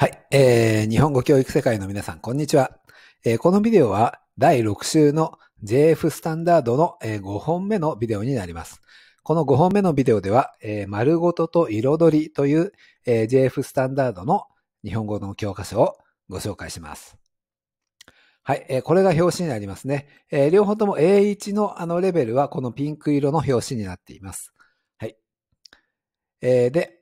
はい、えー、日本語教育世界の皆さん、こんにちは。えー、このビデオは第6週の JF スタンダードの、えー、5本目のビデオになります。この5本目のビデオでは、えー、丸ごとと彩りという、えー、JF スタンダードの日本語の教科書をご紹介します。はい、えー、これが表紙になりますね。えー、両方とも A1 のあのレベルはこのピンク色の表紙になっています。はい。えー、で、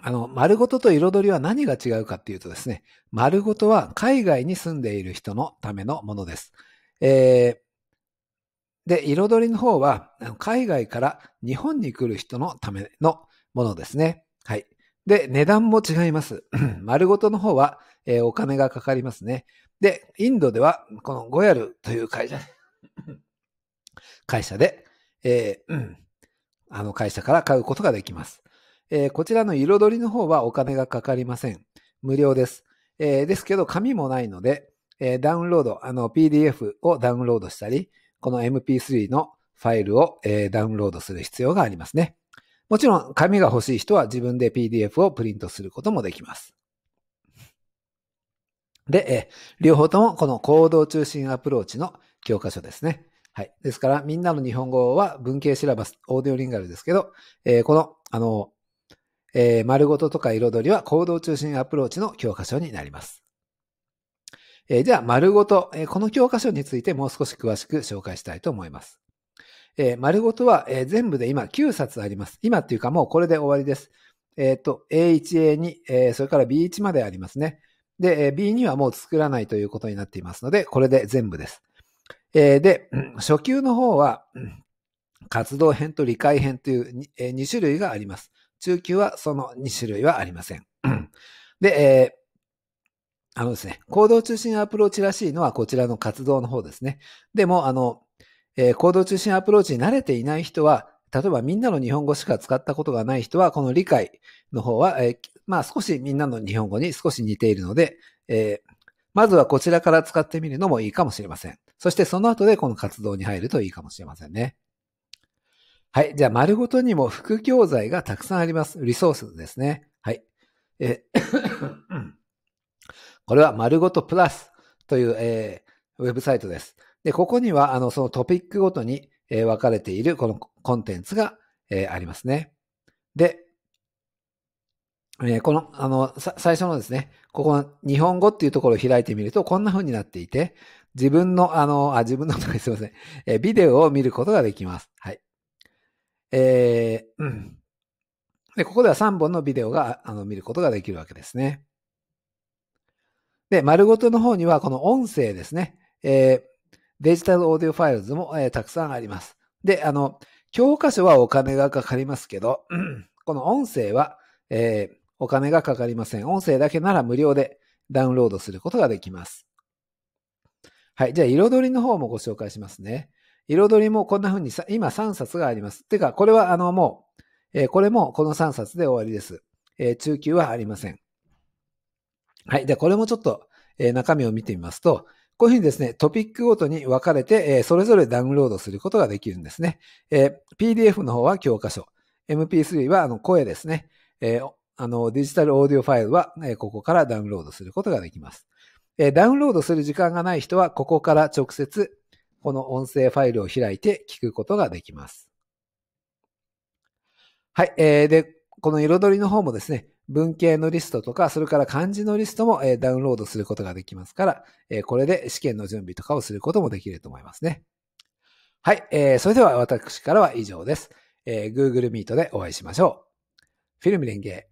あの、丸ごとと彩りは何が違うかっていうとですね、丸ごとは海外に住んでいる人のためのものです。えー、で、彩りの方は、海外から日本に来る人のためのものですね。はい。で、値段も違います。丸ごとの方は、えー、お金がかかりますね。で、インドでは、このゴヤルという会社、会社で、えー、あの会社から買うことができます。えー、こちらの彩りの方はお金がかかりません。無料です。えー、ですけど、紙もないので、えー、ダウンロード、あの、PDF をダウンロードしたり、この MP3 のファイルを、えー、ダウンロードする必要がありますね。もちろん、紙が欲しい人は自分で PDF をプリントすることもできます。で、え両方ともこの行動中心アプローチの教科書ですね。はい。ですから、みんなの日本語は文系シラバス、オーディオリンガルですけど、えー、この、あの、えー、丸ごととか彩りは行動中心アプローチの教科書になります。えー、ゃあ、丸ごと、えー、この教科書についてもう少し詳しく紹介したいと思います。えー、丸ごとは、えー、全部で今9冊あります。今っていうかもうこれで終わりです。えっ、ー、と、A1、A2、えー、それから B1 までありますね。で、えー、B2 はもう作らないということになっていますので、これで全部です。えー、で、初級の方は、活動編と理解編という 2,、え2種類があります。中級はその2種類はありません。で、えーあのですね、行動中心アプローチらしいのはこちらの活動の方ですね。でも、あの、えー、行動中心アプローチに慣れていない人は、例えばみんなの日本語しか使ったことがない人は、この理解の方は、えー、まあ少しみんなの日本語に少し似ているので、えー、まずはこちらから使ってみるのもいいかもしれません。そしてその後でこの活動に入るといいかもしれませんね。はい。じゃあ、丸ごとにも副教材がたくさんあります。リソースですね。はい。え これは丸ごとプラスという、えー、ウェブサイトです。で、ここには、あの、そのトピックごとに、えー、分かれている、このコンテンツが、えー、ありますね。で、えこの、あの、最初のですね、ここ日本語っていうところを開いてみると、こんな風になっていて、自分の、あの、あ、自分の、すいません、えビデオを見ることができます。はい。えー、うん。で、ここでは3本のビデオがあの見ることができるわけですね。で、丸ごとの方にはこの音声ですね。えー、デジタルオーディオファイルズも、えー、たくさんあります。で、あの、教科書はお金がかかりますけど、うん、この音声は、えー、お金がかかりません。音声だけなら無料でダウンロードすることができます。はい。じゃあ、彩りの方もご紹介しますね。彩りもこんな風にさ、今3冊があります。てか、これはあのもう、えー、これもこの3冊で終わりです。えー、中級はありません。はい。で、これもちょっと、えー、中身を見てみますと、こういうふうにですね、トピックごとに分かれて、えー、それぞれダウンロードすることができるんですね。えー、PDF の方は教科書。MP3 はあの声ですね。えー、あのデジタルオーディオファイルは、えここからダウンロードすることができます。えダウンロードする時間がない人は、ここから直接、この音声ファイルを開いて聞くことができます。はい。えー、で、この彩りの方もですね、文系のリストとか、それから漢字のリストも、えダウンロードすることができますから、えこれで試験の準備とかをすることもできると思いますね。はい。えー、それでは私からは以上です。えー、Google Meet でお会いしましょう。フィルム連携。